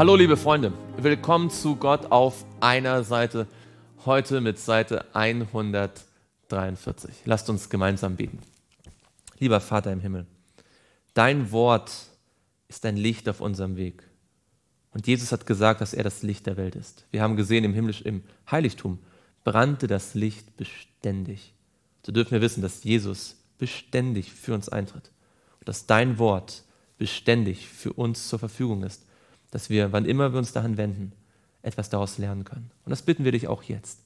Hallo liebe Freunde, willkommen zu Gott auf einer Seite, heute mit Seite 143. Lasst uns gemeinsam beten. Lieber Vater im Himmel, dein Wort ist ein Licht auf unserem Weg. Und Jesus hat gesagt, dass er das Licht der Welt ist. Wir haben gesehen, im, Himmlisch, im Heiligtum brannte das Licht beständig. So dürfen wir wissen, dass Jesus beständig für uns eintritt und dass dein Wort beständig für uns zur Verfügung ist dass wir, wann immer wir uns daran wenden, etwas daraus lernen können. Und das bitten wir dich auch jetzt.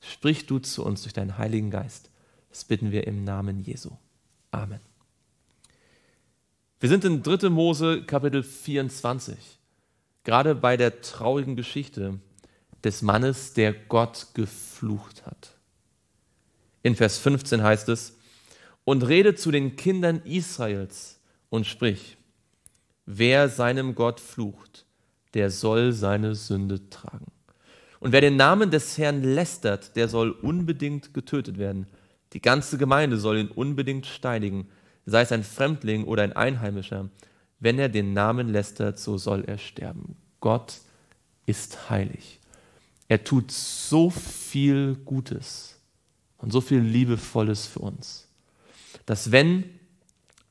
Sprich du zu uns durch deinen Heiligen Geist. Das bitten wir im Namen Jesu. Amen. Wir sind in 3. Mose Kapitel 24, gerade bei der traurigen Geschichte des Mannes, der Gott geflucht hat. In Vers 15 heißt es, und rede zu den Kindern Israels und sprich, Wer seinem Gott flucht, der soll seine Sünde tragen. Und wer den Namen des Herrn lästert, der soll unbedingt getötet werden. Die ganze Gemeinde soll ihn unbedingt steinigen, sei es ein Fremdling oder ein Einheimischer. Wenn er den Namen lästert, so soll er sterben. Gott ist heilig. Er tut so viel Gutes und so viel Liebevolles für uns, dass wenn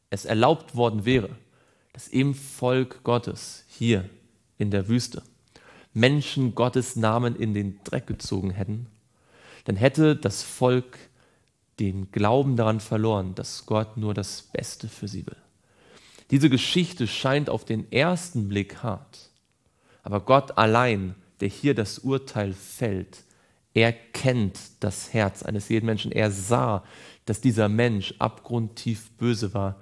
es erlaubt worden wäre, dass im Volk Gottes hier in der Wüste Menschen Gottes Namen in den Dreck gezogen hätten, dann hätte das Volk den Glauben daran verloren, dass Gott nur das Beste für sie will. Diese Geschichte scheint auf den ersten Blick hart, aber Gott allein, der hier das Urteil fällt, er kennt das Herz eines jeden Menschen. Er sah, dass dieser Mensch abgrundtief böse war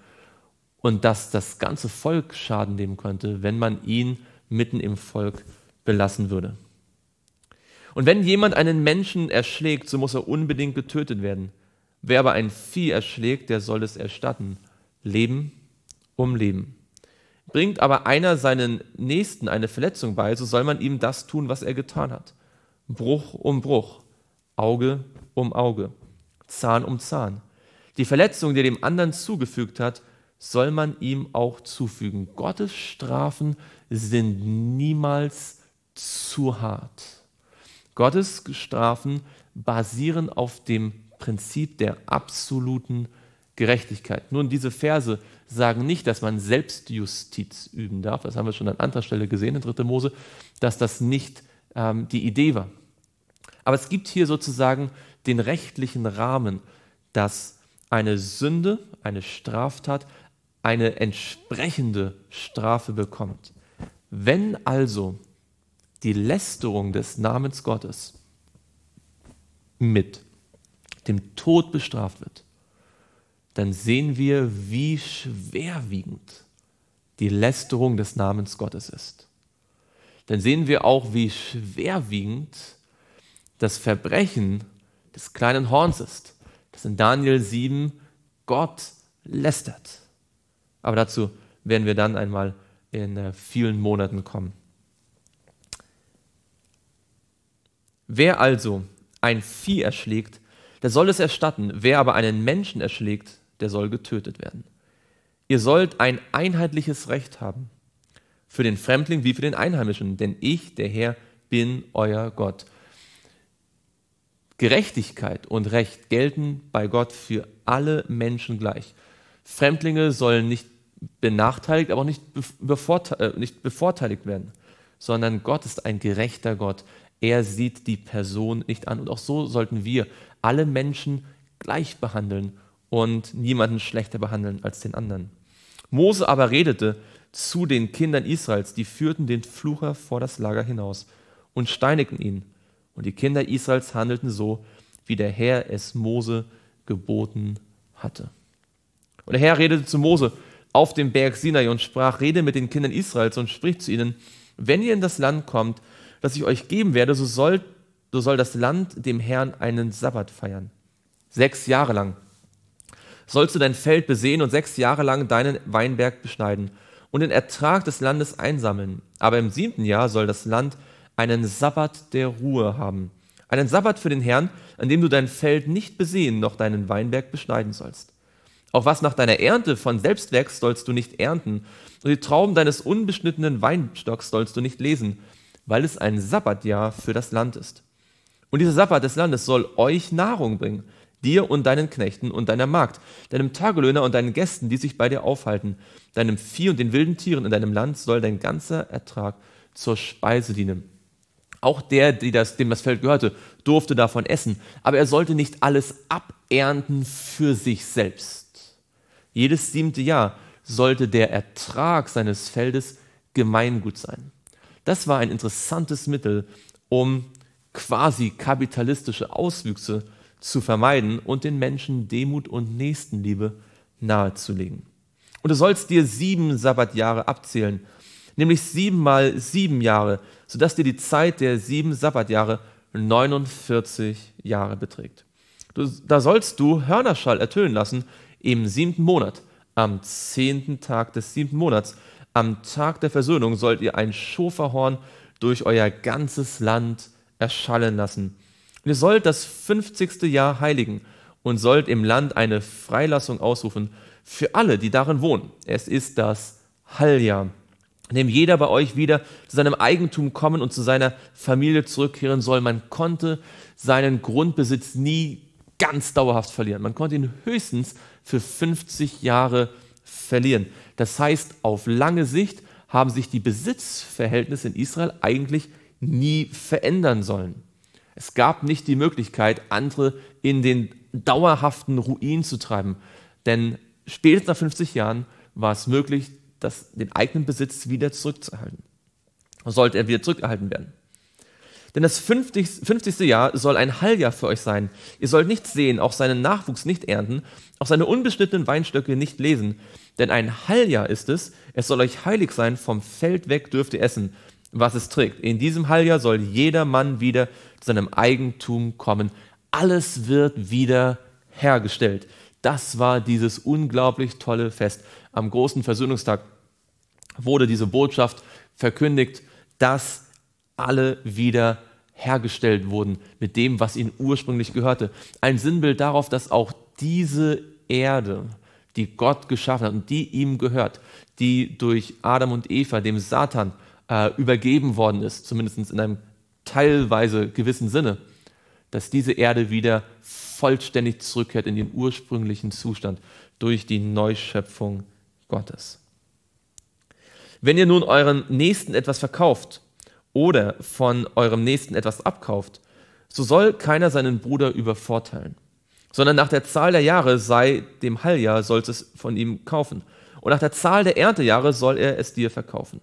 und dass das ganze Volk Schaden nehmen könnte, wenn man ihn mitten im Volk belassen würde. Und wenn jemand einen Menschen erschlägt, so muss er unbedingt getötet werden. Wer aber ein Vieh erschlägt, der soll es erstatten. Leben um Leben. Bringt aber einer seinen Nächsten eine Verletzung bei, so soll man ihm das tun, was er getan hat. Bruch um Bruch, Auge um Auge, Zahn um Zahn. Die Verletzung, die er dem anderen zugefügt hat, soll man ihm auch zufügen. Gottes Strafen sind niemals zu hart. Gottes Strafen basieren auf dem Prinzip der absoluten Gerechtigkeit. Nun, diese Verse sagen nicht, dass man Selbstjustiz üben darf. Das haben wir schon an anderer Stelle gesehen in 3. Mose, dass das nicht ähm, die Idee war. Aber es gibt hier sozusagen den rechtlichen Rahmen, dass eine Sünde, eine Straftat eine entsprechende Strafe bekommt. Wenn also die Lästerung des Namens Gottes mit dem Tod bestraft wird, dann sehen wir, wie schwerwiegend die Lästerung des Namens Gottes ist. Dann sehen wir auch, wie schwerwiegend das Verbrechen des kleinen Horns ist, das in Daniel 7 Gott lästert. Aber dazu werden wir dann einmal in äh, vielen Monaten kommen. Wer also ein Vieh erschlägt, der soll es erstatten. Wer aber einen Menschen erschlägt, der soll getötet werden. Ihr sollt ein einheitliches Recht haben, für den Fremdling wie für den Einheimischen, denn ich, der Herr, bin euer Gott. Gerechtigkeit und Recht gelten bei Gott für alle Menschen gleich. Fremdlinge sollen nicht benachteiligt, aber auch nicht, bevorte äh, nicht bevorteiligt werden, sondern Gott ist ein gerechter Gott. Er sieht die Person nicht an. Und auch so sollten wir alle Menschen gleich behandeln und niemanden schlechter behandeln als den anderen. Mose aber redete zu den Kindern Israels, die führten den Flucher vor das Lager hinaus und steinigten ihn. Und die Kinder Israels handelten so, wie der Herr es Mose geboten hatte. Und der Herr redete zu Mose auf dem Berg Sinai und sprach, rede mit den Kindern Israels und spricht zu ihnen, wenn ihr in das Land kommt, das ich euch geben werde, so soll, so soll das Land dem Herrn einen Sabbat feiern. Sechs Jahre lang sollst du dein Feld besehen und sechs Jahre lang deinen Weinberg beschneiden und den Ertrag des Landes einsammeln. Aber im siebten Jahr soll das Land einen Sabbat der Ruhe haben. Einen Sabbat für den Herrn, an dem du dein Feld nicht besehen noch deinen Weinberg beschneiden sollst. Auch was nach deiner Ernte von selbst wächst, sollst du nicht ernten. Und die Trauben deines unbeschnittenen Weinstocks sollst du nicht lesen, weil es ein Sabbatjahr für das Land ist. Und dieser Sabbat des Landes soll euch Nahrung bringen, dir und deinen Knechten und deiner Magd, deinem Tagelöhner und deinen Gästen, die sich bei dir aufhalten, deinem Vieh und den wilden Tieren in deinem Land soll dein ganzer Ertrag zur Speise dienen. Auch der, das, dem das Feld gehörte, durfte davon essen, aber er sollte nicht alles abernten für sich selbst. Jedes siebte Jahr sollte der Ertrag seines Feldes Gemeingut sein. Das war ein interessantes Mittel, um quasi kapitalistische Auswüchse zu vermeiden und den Menschen Demut und Nächstenliebe nahezulegen. Und du sollst dir sieben Sabbatjahre abzählen, nämlich siebenmal sieben Jahre, sodass dir die Zeit der sieben Sabbatjahre 49 Jahre beträgt. Du, da sollst du Hörnerschall ertönen lassen im siebten Monat, am zehnten Tag des siebten Monats, am Tag der Versöhnung sollt ihr ein Schoferhorn durch euer ganzes Land erschallen lassen. Ihr sollt das fünfzigste Jahr heiligen und sollt im Land eine Freilassung ausrufen für alle, die darin wohnen. Es ist das Halljahr, in dem jeder bei euch wieder zu seinem Eigentum kommen und zu seiner Familie zurückkehren soll. Man konnte seinen Grundbesitz nie ganz dauerhaft verlieren. Man konnte ihn höchstens für 50 Jahre verlieren. Das heißt, auf lange Sicht haben sich die Besitzverhältnisse in Israel eigentlich nie verändern sollen. Es gab nicht die Möglichkeit, andere in den dauerhaften Ruin zu treiben. Denn spätestens nach 50 Jahren war es möglich, das, den eigenen Besitz wieder zurückzuhalten. Sollte er wieder zurückgehalten werden. Denn das 50. 50. Jahr soll ein Halljahr für euch sein. Ihr sollt nichts sehen, auch seinen Nachwuchs nicht ernten, auch seine unbeschnittenen Weinstöcke nicht lesen. Denn ein Halljahr ist es, es soll euch heilig sein, vom Feld weg dürft ihr essen, was es trägt. In diesem Halljahr soll jeder Mann wieder zu seinem Eigentum kommen. Alles wird wieder hergestellt. Das war dieses unglaublich tolle Fest. Am großen Versöhnungstag wurde diese Botschaft verkündigt, dass alle wieder hergestellt wurden mit dem, was ihnen ursprünglich gehörte. Ein Sinnbild darauf, dass auch diese Erde, die Gott geschaffen hat und die ihm gehört, die durch Adam und Eva, dem Satan, äh, übergeben worden ist, zumindest in einem teilweise gewissen Sinne, dass diese Erde wieder vollständig zurückkehrt in den ursprünglichen Zustand durch die Neuschöpfung Gottes. Wenn ihr nun euren Nächsten etwas verkauft, oder von eurem Nächsten etwas abkauft, so soll keiner seinen Bruder übervorteilen, sondern nach der Zahl der Jahre sei dem Halljahr sollst es von ihm kaufen und nach der Zahl der Erntejahre soll er es dir verkaufen.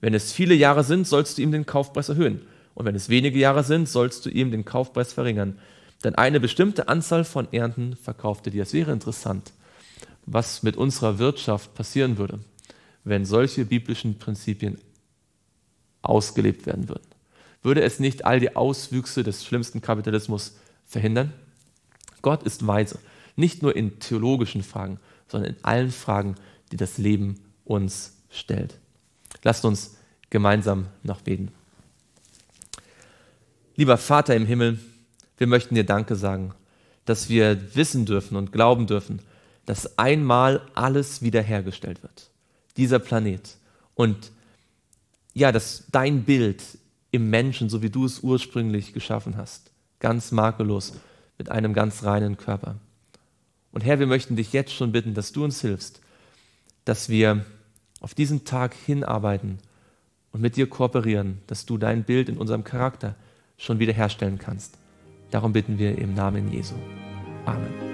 Wenn es viele Jahre sind, sollst du ihm den Kaufpreis erhöhen und wenn es wenige Jahre sind, sollst du ihm den Kaufpreis verringern, denn eine bestimmte Anzahl von Ernten verkaufte dir. Es wäre interessant, was mit unserer Wirtschaft passieren würde, wenn solche biblischen Prinzipien ausgelebt werden würden. Würde es nicht all die Auswüchse des schlimmsten Kapitalismus verhindern? Gott ist weise, nicht nur in theologischen Fragen, sondern in allen Fragen, die das Leben uns stellt. Lasst uns gemeinsam noch beten. Lieber Vater im Himmel, wir möchten dir Danke sagen, dass wir wissen dürfen und glauben dürfen, dass einmal alles wiederhergestellt wird. Dieser Planet und ja, dass dein Bild im Menschen, so wie du es ursprünglich geschaffen hast, ganz makellos, mit einem ganz reinen Körper. Und Herr, wir möchten dich jetzt schon bitten, dass du uns hilfst, dass wir auf diesen Tag hinarbeiten und mit dir kooperieren, dass du dein Bild in unserem Charakter schon wiederherstellen kannst. Darum bitten wir im Namen Jesu. Amen.